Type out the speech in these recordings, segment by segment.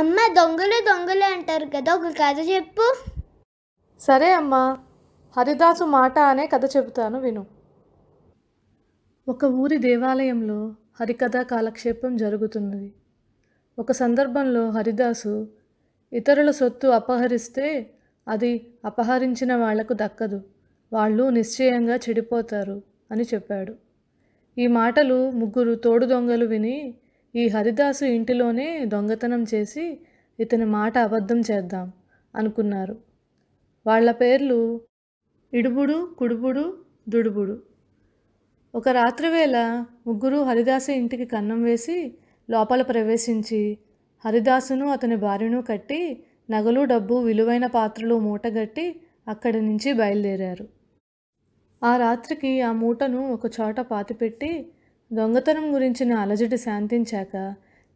అమ్మ దొంగలు దొంగలు అంటారు కదా ఒక కథ చెప్పు సరే అమ్మా హరిదాసు మాట అనే కథ చెబుతాను విను ఒక ఊరి దేవాలయంలో హరికథ కాలక్షేపం జరుగుతున్నది ఒక సందర్భంలో హరిదాసు ఇతరుల సొత్తు అపహరిస్తే అది అపహరించిన వాళ్లకు దక్కదు వాళ్ళు నిశ్చయంగా చెడిపోతారు అని చెప్పాడు ఈ మాటలు ముగ్గురు తోడు దొంగలు విని ఈ హరిదాసు ఇంటిలోనే దొంగతనం చేసి ఇతని మాట అబద్ధం చేద్దాం అనుకున్నారు వాళ్ళ పేర్లు ఇడుబుడు కుడుబుడు దుడుబుడు ఒక రాత్రివేళ ముగ్గురు హరిదాసు ఇంటికి కన్నం వేసి లోపల ప్రవేశించి హరిదాసును అతని భార్యను కట్టి నగలు డబ్బు విలువైన పాత్రలు మూటగట్టి అక్కడి నుంచి బయలుదేరారు ఆ రాత్రికి ఆ మూటను ఒక చోట పాతిపెట్టి దొంగతనం గురించిన అలజడి శాంతించాక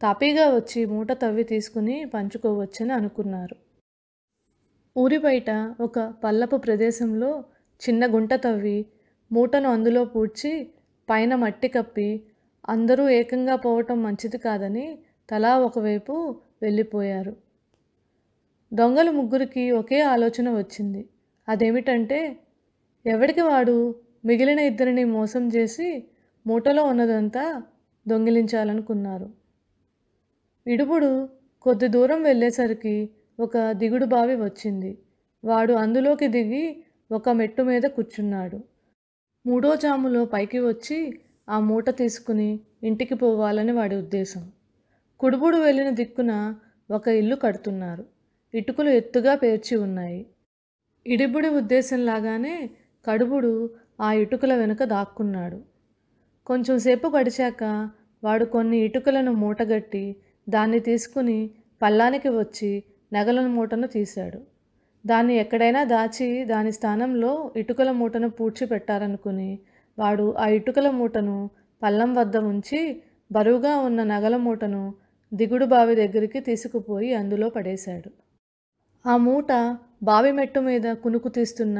తాపీగా వచ్చి మూట తవ్వి తీసుకుని పంచుకోవచ్చని అనుకున్నారు ఊరి బయట ఒక పల్లపు ప్రదేశంలో చిన్న గుంట తవ్వి మూటను అందులో పూడ్చి పైన మట్టి కప్పి అందరూ ఏకంగా పోవటం మంచిది కాదని తలా ఒకవైపు వెళ్ళిపోయారు దొంగలు ముగ్గురికి ఒకే ఆలోచన వచ్చింది అదేమిటంటే ఎవడికి వాడు మిగిలిన ఇద్దరిని మోసం చేసి మూటలో ఉన్నదంతా దొంగిలించాలనుకున్నారు ఇడుపుడు కొద్ది దూరం వెళ్ళేసరికి ఒక దిగుడు బావి వచ్చింది వాడు అందులోకి దిగి ఒక మెట్టు మీద కూర్చున్నాడు మూడో జాములో పైకి వచ్చి ఆ మూట తీసుకుని ఇంటికి పోవాలని వాడి ఉద్దేశం కుడుబుడు వెళ్ళిన దిక్కున ఒక ఇల్లు కడుతున్నారు ఇటుకలు ఎత్తుగా పేర్చి ఉన్నాయి ఇడిబుడి ఉద్దేశంలాగానే కడుబుడు ఆ ఇటుకల వెనుక దాక్కున్నాడు కొంచెం సేపు గడిచాక వాడు కొన్ని ఇటుకలను మూటగట్టి దాన్ని తీసుకుని పల్లానికి వచ్చి నగలను మూటను తీశాడు దాన్ని ఎక్కడైనా దాచి దాని స్థానంలో ఇటుకల మూటను పూడ్చిపెట్టారనుకుని వాడు ఆ ఇటుకల మూటను పల్లం వద్ద ఉంచి బరువుగా ఉన్న నగల మూటను దిగుడు బావి దగ్గరికి తీసుకుపోయి అందులో పడేశాడు ఆ మూట బావి మెట్టు మీద కునుకు తీస్తున్న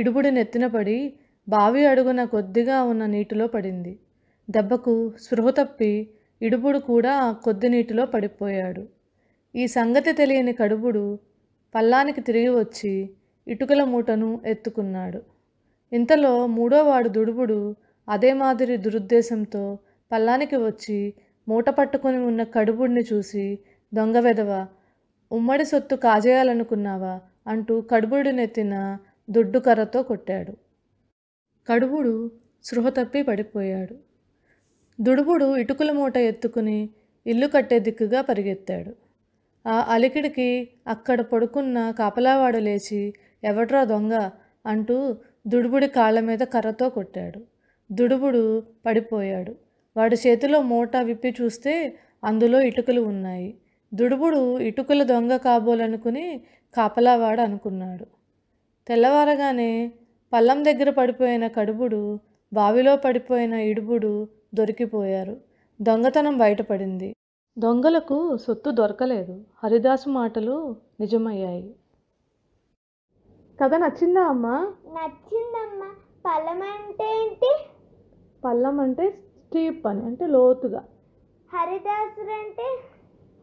ఇడుబుడి నెత్తిన పడి బావి అడుగున కొద్దిగా ఉన్న నీటిలో పడింది దెబ్బకు స్పృహ తప్పి ఇడుపుడు కూడా కొద్ది నీటిలో పడిపోయాడు ఈ సంగతి తెలియని కడుపుడు పల్లానికి తిరిగి వచ్చి ఇటుకల మూటను ఎత్తుకున్నాడు ఇంతలో మూడోవాడు దుడుబుడు అదే మాదిరి దురుద్దేశంతో పల్లానికి వచ్చి మూట పట్టుకుని ఉన్న కడుబుడిని చూసి దొంగ ఉమ్మడి సొత్తు కాజేయాలనుకున్నావా అంటూ కడుబుడినెత్తిన దుడ్డు కర్రతో కొట్టాడు కడుబుడు సృహ తప్పి పడిపోయాడు దుడుబుడు ఇటుకుల మూట ఎత్తుకుని ఇల్లు కట్టే దిక్కుగా పరిగెత్తాడు ఆ అలికిడికి అక్కడ పడుకున్న కాపలావాడు లేచి ఎవట్రా దొంగ అంటూ దుడుబుడి కాళ్ళ మీద కర్రతో కొట్టాడు దుడుబుడు పడిపోయాడు వాడి చేతిలో మూట విప్పి చూస్తే అందులో ఇటుకలు ఉన్నాయి దుడుబుడు ఇటుకల దొంగ కాబోలనుకుని కాపలావాడు అనుకున్నాడు తెల్లవారగానే పల్లం దగ్గర పడిపోయిన కడుబుడు బావిలో పడిపోయిన ఇడుబుడు దొరికిపోయారు దొంగతనం బయటపడింది దొంగలకు సొత్తు దొరకలేదు హరిదాసు మాటలు నిజమయ్యాయి కథ నచ్చిందా అమ్మా నచ్చిందమ్మా పల్లం అంటే ఏంటి పల్లం అంటే స్టీప్ అని అంటే లోతుగా హరిదాసు అంటే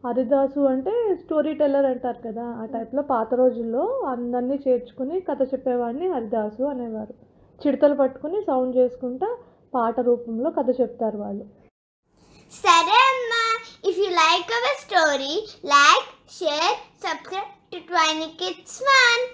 హరిదాసు అంటే స్టోరీ టెల్లర్ అంటారు కదా ఆ టైప్లో hmm. పాత రోజుల్లో అందరినీ చేర్చుకుని కథ చెప్పేవాడిని హరిదాసు అనేవారు చిడతలు పట్టుకుని సౌండ్ చేసుకుంటా పాట రూపంలో కథ చెప్తారు వాళ్ళు సరే అమ్మా if you like our story like share subscribe to Twiny kids one